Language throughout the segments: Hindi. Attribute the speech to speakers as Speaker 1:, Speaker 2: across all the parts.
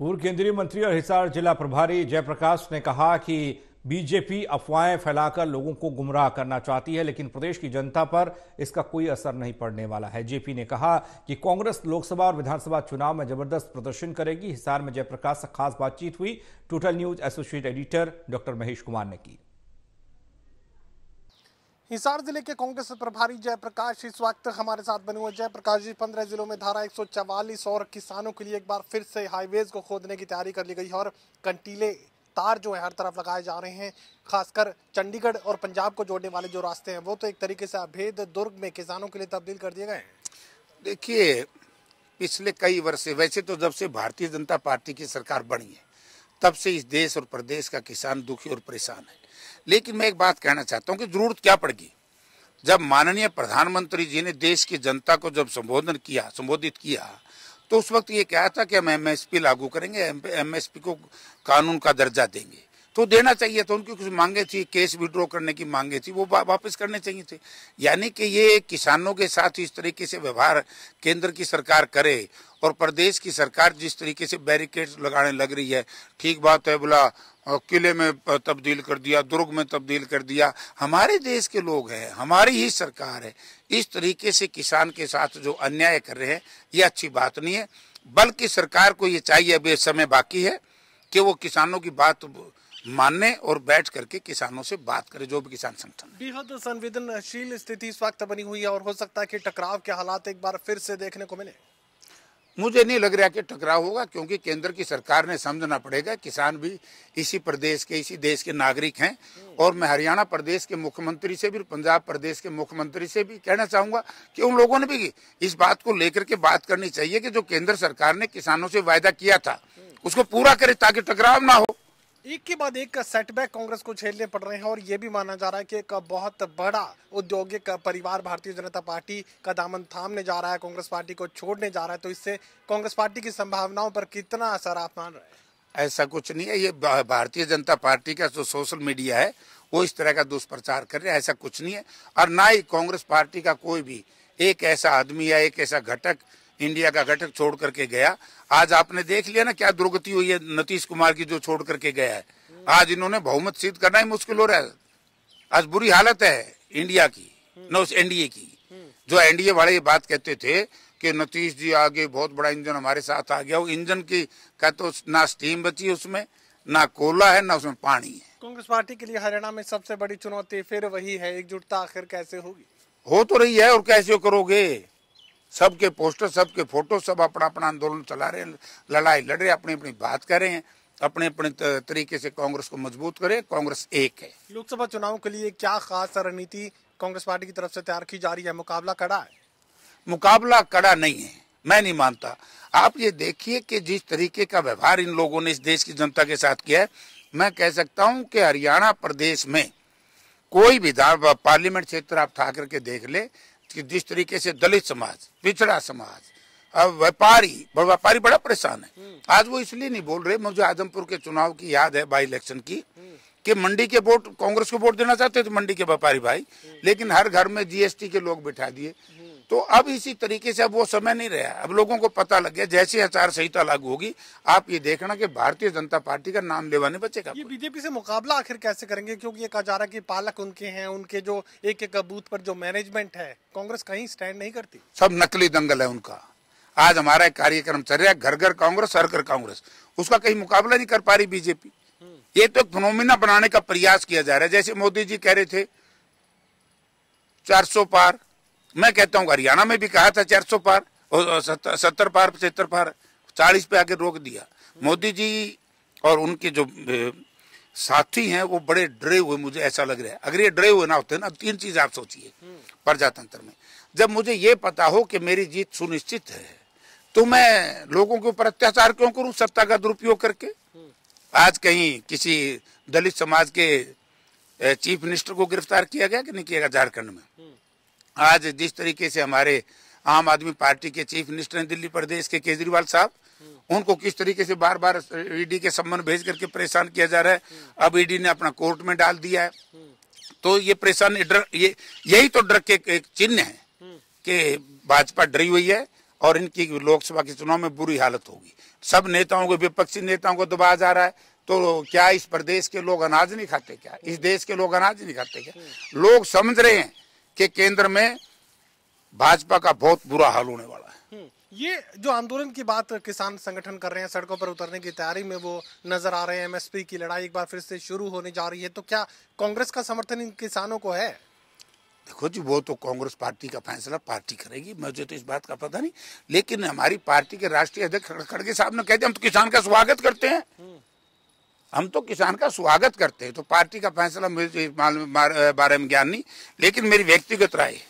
Speaker 1: पूर्व केंद्रीय मंत्री और हिसार जिला प्रभारी जयप्रकाश ने कहा कि बीजेपी अफवाहें फैलाकर लोगों को गुमराह करना चाहती है लेकिन प्रदेश की जनता पर इसका कोई असर नहीं पड़ने वाला है जेपी ने कहा कि कांग्रेस लोकसभा और विधानसभा चुनाव में जबरदस्त प्रदर्शन करेगी हिसार में जयप्रकाश से खास बातचीत हुई total news associate editor doctor Mahesh Kumar ने की
Speaker 2: हिसार जिले के कांग्रेस प्रभारी जयप्रकाश इस वक्त हमारे साथ बने हुए जयप्रकाश जी पंद्रह जिलों में धारा एक और किसानों के लिए एक बार फिर से हाईवेज को खोदने की तैयारी कर ली गई है और कंटीले तार जो है हर तरफ लगाए जा रहे हैं खासकर चंडीगढ़ और पंजाब को जोड़ने वाले जो रास्ते हैं वो तो एक तरीके से अभेद दुर्ग में किसानों के लिए तब्दील कर दिए गए हैं
Speaker 1: देखिए पिछले कई वर्ष से वैसे तो जब से भारतीय जनता पार्टी की सरकार बनी है तब से इस देश और प्रदेश का किसान दुखी और परेशान है लेकिन मैं एक बात कहना चाहता हूँ कि जरूरत क्या पड़गी जब माननीय प्रधानमंत्री जी ने देश की जनता को जब संबोधन किया संबोधित किया तो उस वक्त ये कहा था कि हम एमएसपी लागू करेंगे एमएसपी को कानून का दर्जा देंगे तो देना चाहिए था उनकी कुछ मांगे थी केस विड्रॉ करने की मांगे थी वो वापस करने चाहिए थे यानी कि ये किसानों के साथ इस तरीके से व्यवहार केंद्र की सरकार करे और प्रदेश की सरकार जिस तरीके से बैरिकेड्स लगाने लग रही है ठीक बात है बोला किले में तब्दील कर दिया दुर्ग में तब्दील कर दिया हमारे देश के लोग हैं हमारी ही सरकार है इस तरीके से किसान के साथ जो अन्याय कर रहे हैं ये अच्छी बात नहीं है बल्कि सरकार को ये चाहिए अभी समय बाकी है कि वो किसानों की बात मानने और बैठ करके किसानों से बात करे जो भी किसान संगठन
Speaker 2: बेहद संवेदनशील स्थिति इस वक्त बनी हुई है और हो सकता है कि टकराव के हालात एक बार फिर से देखने को मिले
Speaker 1: मुझे नहीं लग रहा कि टकराव होगा क्योंकि केंद्र की सरकार ने समझना पड़ेगा किसान भी इसी प्रदेश के इसी देश के नागरिक हैं और मैं हरियाणा प्रदेश के मुख्यमंत्री से भी पंजाब प्रदेश के मुख्यमंत्री से भी कहना चाहूंगा कि उन लोगों ने भी इस बात को लेकर के बात करनी चाहिए कि जो केंद्र सरकार ने किसानों से वायदा किया था उसको पूरा करे ताकि टकराव ना हो
Speaker 2: एक के बाद एक सेटबैक कांग्रेस को झेलने पड़ रहे हैं और ये भी माना जा रहा है कि एक बहुत बड़ा औद्योगिक परिवार भारतीय जनता पार्टी का दामन थामने जा रहा है कांग्रेस पार्टी को छोड़ने जा रहा है तो इससे कांग्रेस पार्टी की संभावनाओं पर कितना असर आप मान रहे
Speaker 1: हैं ऐसा कुछ नहीं है ये भारतीय जनता पार्टी का जो सोशल मीडिया है वो इस तरह का दुष्प्रचार कर रहे हैं ऐसा कुछ नहीं है और ना ही कांग्रेस पार्टी का कोई भी एक ऐसा आदमी या एक ऐसा घटक इंडिया का घटक छोड़ करके गया आज आपने देख लिया ना क्या दुर्गति हुई है नीतीश कुमार की जो छोड़ करके गया है आज इन्होंने बहुमत सिद्ध करना ही मुश्किल हो रहा है आज बुरी हालत है इंडिया की न उस एनडीए की जो एनडीए वाले ये बात कहते थे कि नीतीश जी आगे बहुत बड़ा इंजन हमारे साथ आ गया वो इंजन की का तो ना स्टीम बची है उसमें ना कोला है ना उसमें पानी है
Speaker 2: कांग्रेस पार्टी के लिए हरियाणा में सबसे बड़ी चुनौती फिर वही है एकजुटता आखिर कैसे होगी
Speaker 1: हो तो रही है और कैसे करोगे सबके पोस्टर सबके फोटो सब अपना अपना आंदोलन चला रहे हैं लड़ाई लड़ रहे हैं अपनी अपनी बात कर रहे हैं अपने अपने तरीके से कांग्रेस को मजबूत करे कांग्रेस एक है
Speaker 2: लोकसभा चुनाव के लिए क्या खास रणनीति कांग्रेस पार्टी की तरफ से तैयार की जा रही है मुकाबला कड़ा है
Speaker 1: मुकाबला कड़ा नहीं है मैं नहीं मानता आप ये देखिए कि जिस तरीके का व्यवहार इन लोगों ने इस देश की जनता के साथ किया है मैं कह सकता हूं कि हरियाणा प्रदेश में कोई भी पार्लियामेंट क्षेत्र आप ठाकर के देख ले कि जिस तरीके से दलित समाज पिछड़ा समाज अब व्यापारी व्यापारी बड़ा परेशान है हम्म। आज वो इसलिए नहीं बोल रहे मुझे आजमपुर के चुनाव की याद है बाई इलेक्शन की कि मंडी के वोट कांग्रेस को वोट देना चाहते थे मंडी के व्यापारी भाई हम्म। लेकिन हर घर में जीएसटी के लोग बिठा दिए हम्म। तो अब इसी तरीके से अब वो समय नहीं रहा अब लोगों को पता लग गया जैसे आचार संहिता लागू होगी आप ये देखना कि भारतीय जनता पार्टी का नाम लेवाने बचेगा
Speaker 2: ये बीजेपी से मुकाबला आखिर कैसे करेंगे क्योंकि ये कहा जा रहा है कि पालक उनके हैं उनके जो एक एक बूथ पर जो मैनेजमेंट है कांग्रेस कहीं स्टैंड नहीं करती
Speaker 1: सब नकली दंगल है उनका आज हमारा कार्यक्रम चल रहा है घर घर कांग्रेस हर घर कांग्रेस उसका कहीं मुकाबला नहीं कर पा रही बीजेपी ये तो फिनोमिना बनाने का प्रयास किया जा रहा है जैसे मोदी जी कह रहे थे 400 पार मैं कहता हूँ हरियाणा में भी कहा था चार सौ पार सत्तर पार पचहत्तर पार चालीस पे आके रोक दिया मोदी जी और उनके जो साथी हैं वो बड़े डरे हुए मुझे ऐसा लग रहा है अगर ये डरे हुए ना होते ना तीन चीज आप सोचिए प्रजातंत्र में जब मुझे ये पता हो कि मेरी जीत सुनिश्चित है तो मैं लोगों के ऊपर अत्याचार क्यों करूं सत्ता का दुरुपयोग करके आज कहीं किसी दलित समाज के चीफ मिनिस्टर को गिरफ्तार किया गया कि नहीं किया गया झारखंड में आज जिस तरीके से हमारे आम आदमी पार्टी के चीफ मिनिस्टर हैं दिल्ली प्रदेश के केजरीवाल साहब उनको किस तरीके से बार बार ईडी के संबंध भेज करके परेशान किया जा रहा है अब ईडी ने अपना कोर्ट में डाल दिया है तो ये परेशान ये यही तो डर के एक चिन्ह है कि भाजपा डरी हुई है और इनकी लोकसभा के चुनाव में बुरी हालत होगी सब नेताओं को विपक्षी नेताओं को दबाया जा रहा है तो क्या इस प्रदेश के लोग अनाज नहीं खाते क्या इस देश के लोग अनाज नहीं खाते क्या लोग समझ रहे हैं के केंद्र में भाजपा का बहुत बुरा हाल होने वाला
Speaker 2: है हम्म, ये जो आंदोलन की बात किसान संगठन कर रहे हैं सड़कों पर उतरने की तैयारी में वो नजर आ रहे हैं एमएसपी की लड़ाई एक बार फिर से शुरू होने जा रही है तो क्या कांग्रेस का समर्थन इन किसानों को है
Speaker 1: देखो जी वो तो कांग्रेस पार्टी का फैसला पार्टी करेगी मुझे तो इस बात का पता नहीं लेकिन हमारी पार्टी के राष्ट्रीय अध्यक्ष खड़गे साहब ने कह दिया हम तो किसान का स्वागत करते हैं हम्म। हम तो किसान का स्वागत करते हैं तो पार्टी का फैसला मुझे बारे में ज्ञान नहीं लेकिन मेरी व्यक्तिगत राय है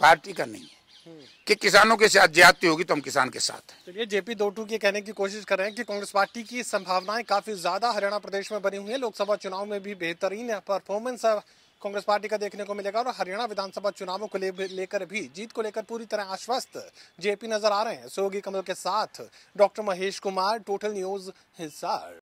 Speaker 1: पार्टी का नहीं है
Speaker 2: हम्म। कि किसानों के साथ
Speaker 1: ज्यादा होगी तो हम किसान के साथ
Speaker 2: चलिए जेपी दोटू के कहने की कोशिश कर रहे हैं कि कांग्रेस पार्टी की संभावनाएं काफी ज्यादा हरियाणा प्रदेश में बनी हुई है लोकसभा चुनाव में भी बेहतरीन परफॉर्मेंस कांग्रेस पार्टी का देखने को मिलेगा और हरियाणा विधानसभा चुनावों को लेकर भी जीत को लेकर पूरी तरह आश्वस्त जेपी नजर आ रहे हैं सहयोगी कमल के साथ doctor Mahesh Kumar total news Hisar